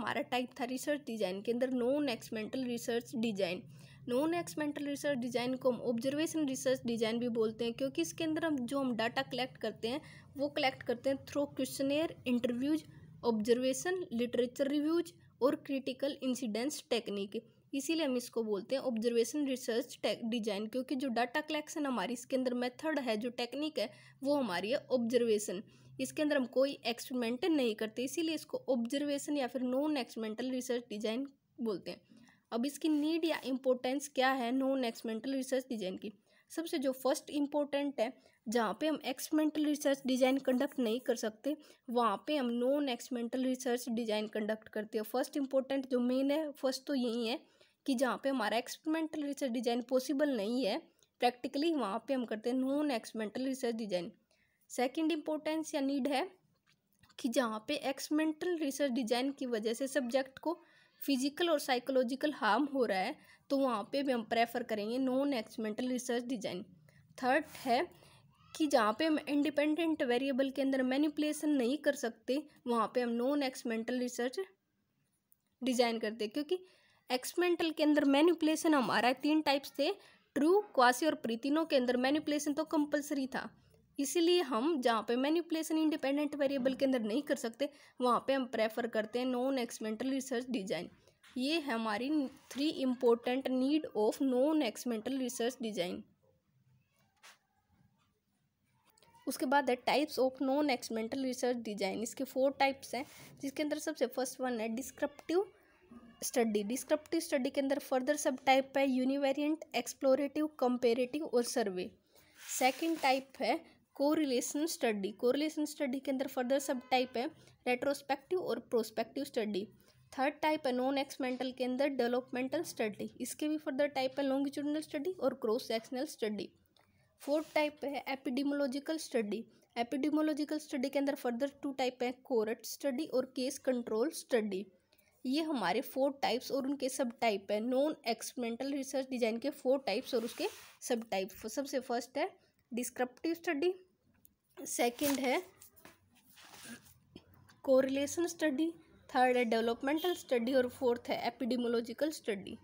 हमारा टाइप था research design के अंदर non experimental research design non experimental research design को हम ऑब्जर्वेशन रिसर्च डिज़ाइन भी बोलते हैं क्योंकि इसके अंदर हम जो हम डाटा कलेक्ट करते हैं वो कलेक्ट करते हैं through questionnaire interviews observation literature reviews और क्रिटिकल इंसिडेंस टेक्निक इसीलिए हम इसको बोलते हैं ऑब्जर्वेशन रिसर्च डिजाइन क्योंकि जो डाटा कलेक्शन हमारी इसके अंदर मेथड है जो टेक्निक है वो हमारी है ऑब्जर्वेशन इसके अंदर हम कोई एक्सपेरिमेंट नहीं करते इसीलिए इसको ऑब्जर्वेशन या फिर नॉन एक्सपेरिमेंटल रिसर्च डिजाइन बोलते हैं अब इसकी नीड या इम्पोर्टेंस क्या है नॉन एक्सपेरिमेंटल रिसर्च डिजाइन की सबसे जो फर्स्ट इम्पोर्टेंट है जहाँ पे हम एक्सपेरिमेंटल रिसर्च डिज़ाइन कंडक्ट नहीं कर सकते वहाँ पे हम non experimental research design conduct करते हैं फर्स्ट इम्पोर्टेंट जो मेन है फर्स्ट तो यही है कि जहाँ पे हमारा एक्सपेरिमेंटल रिसर्च डिज़ाइन पॉसिबल नहीं है प्रैक्टिकली वहाँ पे हम करते हैं non experimental research design second importance या नीड है कि जहाँ पे एक्सपेरिमेंटल रिसर्च डिज़ाइन की वजह से सब्जेक्ट को फिजिकल और साइकोलॉजिकल हार्म हो रहा है तो वहाँ पर भी हम प्रेफर करेंगे non experimental research design third है कि जहाँ पे हम इंडिपेंडेंट वेरिएबल के अंदर मैनिपुलेशन नहीं कर सकते वहाँ पे हम नॉन एक्सपेरिमेंटल रिसर्च डिज़ाइन करते क्योंकि एक्सपेरिमेंटल के अंदर मैन्युपुलेशन हमारा तीन टाइप्स थे ट्रू क्वासी और प्री तीनों के अंदर मैन्युपुलेशन तो कंपलसरी था इसीलिए हम जहाँ पे मैन्युपुलेशन इंडिपेंडेंट वेरिएबल के अंदर नहीं कर सकते वहाँ पे हम प्रेफर करते हैं नॉन एक्सपेरिमेंटल रिसर्च डिजाइन ये है हमारी three important need of non experimental research design उसके बाद है types of non experimental research design इसके फोर टाइप्स हैं जिसके अंदर सबसे फर्स्ट वन है डिस्क्रिप्टिव स्टडी डिस्क्रिप्टिव स्टडी के अंदर फर्दर सब टाइप है यूनिवेरियंट एक्सप्लोरेटिव कंपेरेटिव और सर्वे सेकंड टाइप है कोरिलेशन स्टडी कोरिलेशन स्टडी के अंदर फर्दर सब टाइप है रेट्रोस्पेक्टिव और प्रोस्पेक्टिव स्टडी थर्ड टाइप है नॉन एक्समेंटल के अंदर डेवलपमेंटल स्टडी इसके भी फर्दर टाइप है लॉन्गिट्यूडनल स्टडी और cross sectional study fourth type है एपिडिमोलॉजिकल स्टडी एपिडीमोलॉजिकल स्टडी के अंदर फर्दर टू टाइप है कोरट स्टडी और केस कंट्रोल स्टडी ये हमारे फोर टाइप्स और उनके सब टाइप है नॉन एक्सपेरिमेंटल रिसर्च डिजाइन के फोर टाइप्स और उसके सब टाइप सबसे फर्स्ट है डिस्क्रप्टिव स्टडी सेकंड है कोरिलेशन स्टडी थर्ड है डेवलपमेंटल स्टडी और फोर्थ है एपिडिमोलॉजिकल स्टडी